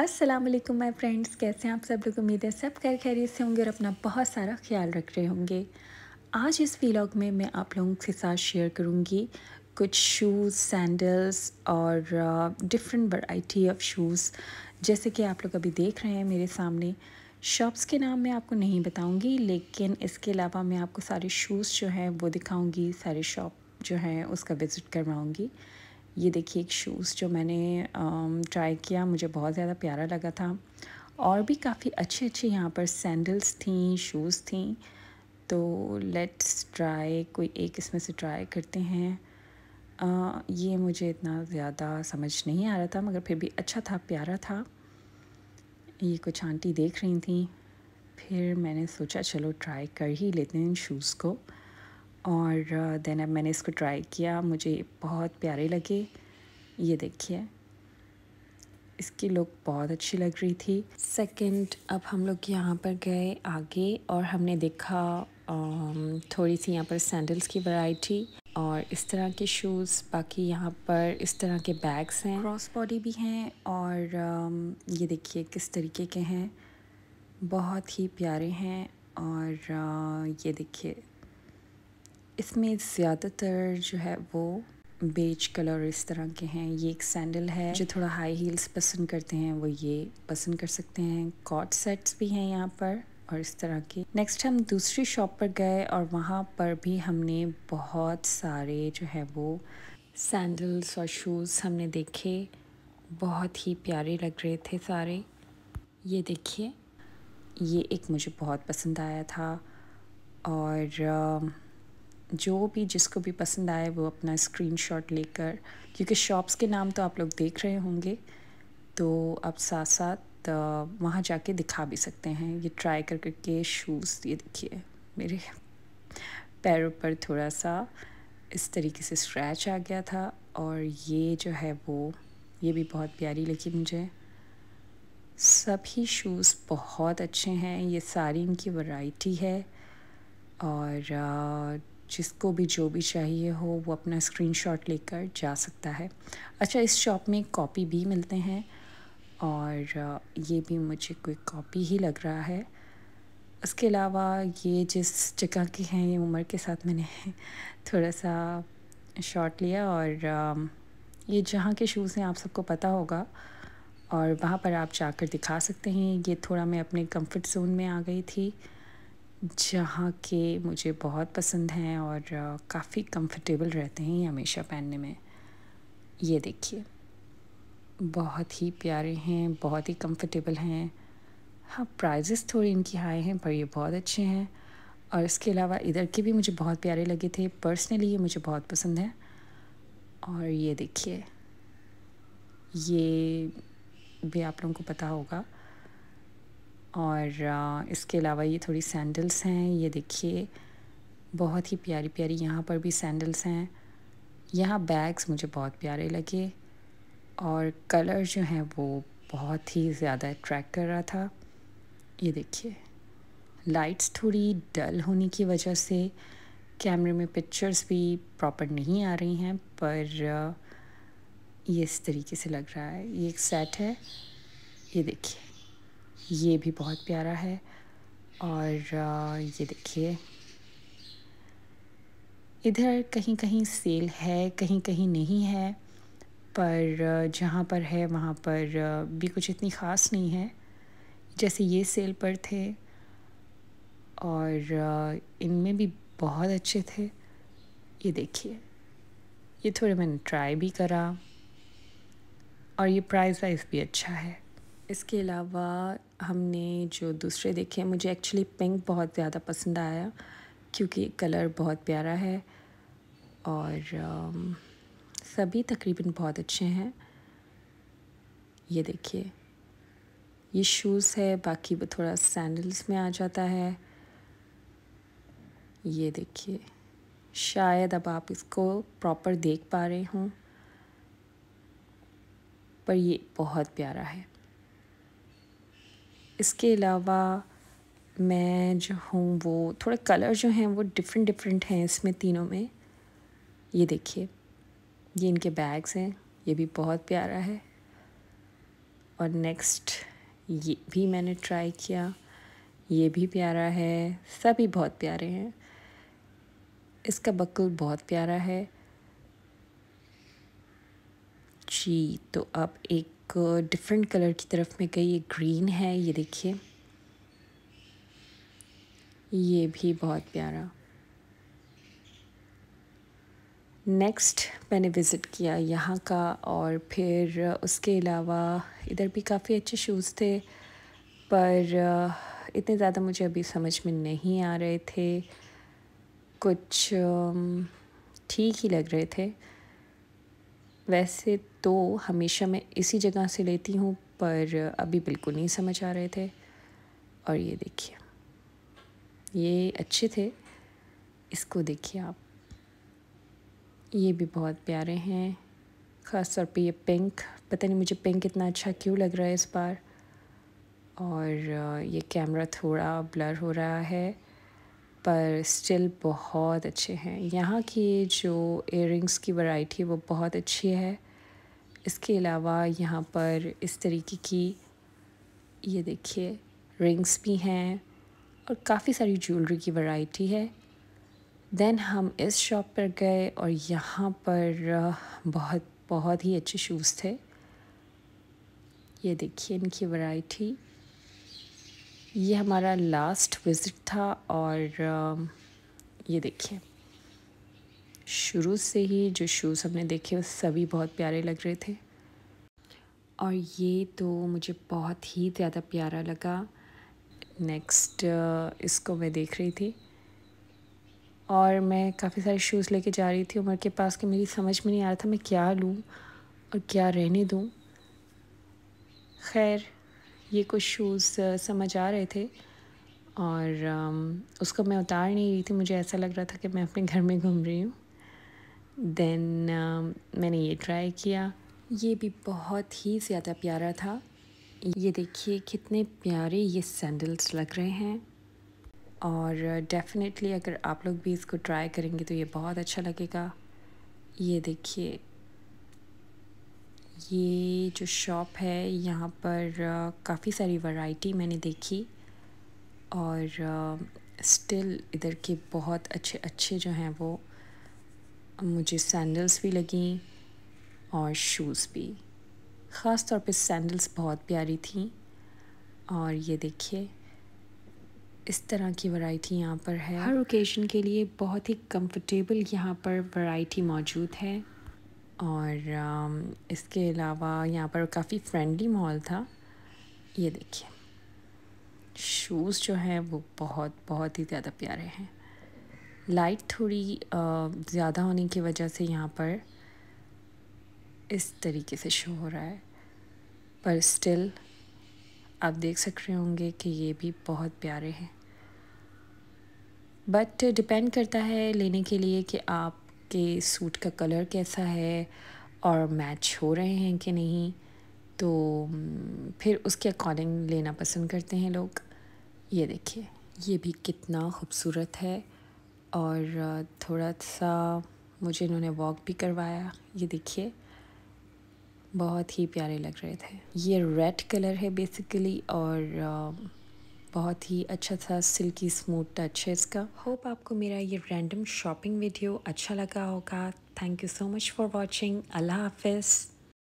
अस्सलाम वालेकुम my friends कैसे हैं आप सब लोग उम्मीद है सब खैर खैरियत से होंगे और अपना बहुत सारा ख्याल रख रहे होंगे आज इस व्लॉग में मैं आप लोगों के साथ शेयर करूँगी कुछ शूज़ सैंडल्स और डिफरेंट वैरायटी ऑफ शूज़ जैसे कि आप लोग अभी देख रहे हैं मेरे सामने शॉप्स के नाम मैं आपको नहीं बताऊँगी लेकिन इसके अलावा मैं आपको सारे शूज़ जो हैं वो दिखाऊँगी सारे शॉप जो हैं उसका विज़िट करवाऊँगी ये देखिए एक शूज़ जो मैंने ट्राई किया मुझे बहुत ज़्यादा प्यारा लगा था और भी काफ़ी अच्छे अच्छे यहाँ पर सैंडल्स थी शूज़ थी तो लेट्स ट्राई कोई एक इसमें से ट्राई करते हैं आ, ये मुझे इतना ज़्यादा समझ नहीं आ रहा था मगर फिर भी अच्छा था प्यारा था ये कुछ आंटी देख रही थी फिर मैंने सोचा चलो ट्राई कर ही लेते हैं इन शूज़ को और देन अब मैंने इसको ट्राई किया मुझे बहुत प्यारे लगे ये देखिए इसकी लुक बहुत अच्छी लग रही थी सेकंड अब हम लोग यहाँ पर गए आगे और हमने देखा थोड़ी सी यहाँ पर सैंडल्स की वैरायटी और इस तरह के शूज़ बाकी यहाँ पर इस तरह के बैग्स हैं क्रॉस बॉडी भी हैं और ये देखिए किस तरीके के हैं बहुत ही प्यारे हैं और ये देखिए इसमें ज़्यादातर जो है वो बेज कलर इस तरह के हैं ये एक सैंडल है जो थोड़ा हाई हील्स पसंद करते हैं वो ये पसंद कर सकते हैं कॉट सेट्स भी हैं यहाँ पर और इस तरह के नेक्स्ट हम दूसरी शॉप पर गए और वहाँ पर भी हमने बहुत सारे जो है वो सैंडल्स और शूज़ हमने देखे बहुत ही प्यारे लग रहे थे सारे ये देखिए ये एक मुझे बहुत पसंद आया था और जो भी जिसको भी पसंद आए वो अपना शॉट लेकर क्योंकि शॉप्स के नाम तो आप लोग देख रहे होंगे तो आप साथ साथ वहाँ जाके दिखा भी सकते हैं ये ट्राई कर करके शूज़ ये देखिए मेरे पैरों पर थोड़ा सा इस तरीके से स्क्रैच आ गया था और ये जो है वो ये भी बहुत प्यारी लगी मुझे सभी शूज़ बहुत अच्छे हैं ये सारी इनकी वैरायटी है और जिसको भी जो भी चाहिए हो वो अपना स्क्रीनशॉट लेकर जा सकता है अच्छा इस शॉप में कॉपी भी मिलते हैं और ये भी मुझे कोई कॉपी ही लग रहा है उसके अलावा ये जिस जगह के हैं ये उम्र के साथ मैंने थोड़ा सा शॉट लिया और ये जहाँ के शूज़ हैं आप सबको पता होगा और वहाँ पर आप जाकर दिखा सकते हैं ये थोड़ा मैं अपने कंफर्ट जोन में आ गई थी जहाँ के मुझे बहुत पसंद हैं और काफ़ी कंफर्टेबल रहते हैं ये हमेशा पहनने में ये देखिए बहुत ही प्यारे हैं बहुत ही कंफर्टेबल हैं हाँ प्राइजेस थोड़ी इनकी हाई हैं पर ये बहुत अच्छे हैं और इसके अलावा इधर के भी मुझे बहुत प्यारे लगे थे पर्सनली ये मुझे बहुत पसंद है और ये देखिए ये भी आप लोगों को पता होगा और इसके अलावा ये थोड़ी सैंडल्स हैं ये देखिए बहुत ही प्यारी प्यारी यहाँ पर भी सैंडल्स हैं यहाँ बैग्स मुझे बहुत प्यारे लगे और कलर जो हैं वो बहुत ही ज़्यादा अट्रैक्ट कर रहा था ये देखिए लाइट्स थोड़ी डल होने की वजह से कैमरे में पिक्चर्स भी प्रॉपर नहीं आ रही हैं पर ये इस तरीके से लग रहा है ये एक सेट है ये देखिए ये भी बहुत प्यारा है और ये देखिए इधर कहीं कहीं सेल है कहीं कहीं नहीं है पर जहाँ पर है वहाँ पर भी कुछ इतनी ख़ास नहीं है जैसे ये सेल पर थे और इनमें भी बहुत अच्छे थे ये देखिए ये थोड़े मैंने ट्राई भी करा और ये प्राइस वाइज भी अच्छा है इसके अलावा हमने जो दूसरे देखे मुझे एक्चुअली पिंक बहुत ज़्यादा पसंद आया क्योंकि कलर बहुत प्यारा है और um, सभी तकरीबन बहुत अच्छे हैं ये देखिए ये शूज़ है बाकी वो थोड़ा सैंडल्स में आ जाता है ये देखिए शायद अब आप इसको प्रॉपर देख पा रहे हों पर ये बहुत प्यारा है इसके अलावा मैं जो हूँ वो थोड़े कलर जो हैं वो डिफरेंट डिफरेंट हैं इसमें तीनों में ये देखिए ये इनके बैग्स हैं ये भी बहुत प्यारा है और नेक्स्ट ये भी मैंने ट्राई किया ये भी प्यारा है सभी बहुत प्यारे हैं इसका बकल बहुत प्यारा है जी तो अब एक डिफरेंट कलर की तरफ में गई ये ग्रीन है ये देखिए ये भी बहुत प्यारा नेक्स्ट मैंने विज़िट किया यहाँ का और फिर उसके अलावा इधर भी काफ़ी अच्छे शूज़ थे पर इतने ज़्यादा मुझे अभी समझ में नहीं आ रहे थे कुछ ठीक ही लग रहे थे वैसे तो हमेशा मैं इसी जगह से लेती हूँ पर अभी बिल्कुल नहीं समझ आ रहे थे और ये देखिए ये अच्छे थे इसको देखिए आप ये भी बहुत प्यारे हैं ख़ास तौर पे ये पिंक पता नहीं मुझे पिंक इतना अच्छा क्यों लग रहा है इस बार और ये कैमरा थोड़ा ब्लर हो रहा है पर स्टिल बहुत अच्छे हैं यहाँ की जो एयर की वैरायटी वो बहुत अच्छी है इसके अलावा यहाँ पर इस तरीके की ये देखिए रिंग्स भी हैं और काफ़ी सारी ज्वेलरी की वैरायटी है देन हम इस शॉप पर गए और यहाँ पर बहुत बहुत ही अच्छे शूज़ थे ये देखिए इनकी वैरायटी ये हमारा लास्ट विज़िट था और um, ये देखिए शुरू से ही जो शूज़ हमने देखे वो सभी बहुत प्यारे लग रहे थे और ये तो मुझे बहुत ही ज़्यादा प्यारा लगा नेक्स्ट uh, इसको मैं देख रही थी और मैं काफ़ी सारे शूज़ लेके जा रही थी उमर के पास कि मेरी समझ में नहीं आ रहा था मैं क्या लूँ और क्या रहने दूँ खैर ये कुछ शूज़ समझ आ रहे थे और उसको मैं उतार नहीं रही थी मुझे ऐसा लग रहा था कि मैं अपने घर में घूम रही हूँ देन मैंने ये ट्राई किया ये भी बहुत ही ज़्यादा प्यारा था ये देखिए कितने प्यारे ये सैंडल्स लग रहे हैं और डेफिनेटली अगर आप लोग भी इसको ट्राई करेंगे तो ये बहुत अच्छा लगेगा ये देखिए ये जो शॉप है यहाँ पर काफ़ी सारी वैरायटी मैंने देखी और स्टिल इधर के बहुत अच्छे अच्छे जो हैं वो मुझे सैंडल्स भी लगी और शूज़ भी ख़ास तौर पे सैंडल्स बहुत प्यारी थी और ये देखिए इस तरह की वैरायटी यहाँ पर है हर ओकेजन के लिए बहुत ही कंफर्टेबल यहाँ पर वैरायटी मौजूद है और um, इसके अलावा यहाँ पर काफ़ी फ्रेंडली माहौल था ये देखिए शूज़ जो हैं वो बहुत बहुत ही ज़्यादा प्यारे हैं लाइट थोड़ी uh, ज़्यादा होने की वजह से यहाँ पर इस तरीके से शो हो रहा है पर स्टिल आप देख सक रहे होंगे कि ये भी बहुत प्यारे हैं बट डिपेंड करता है लेने के लिए कि आप कि सूट का कलर कैसा है और मैच हो रहे हैं कि नहीं तो फिर उसके अकॉर्डिंग लेना पसंद करते हैं लोग ये देखिए ये भी कितना खूबसूरत है और थोड़ा सा मुझे इन्होंने वॉक भी करवाया ये देखिए बहुत ही प्यारे लग रहे थे ये रेड कलर है बेसिकली और बहुत ही अच्छा था सिल्की स्मूथ टच है इसका होप आपको मेरा ये रैंडम शॉपिंग वीडियो अच्छा लगा होगा thank you so much for watching अल्लाह हाफिज़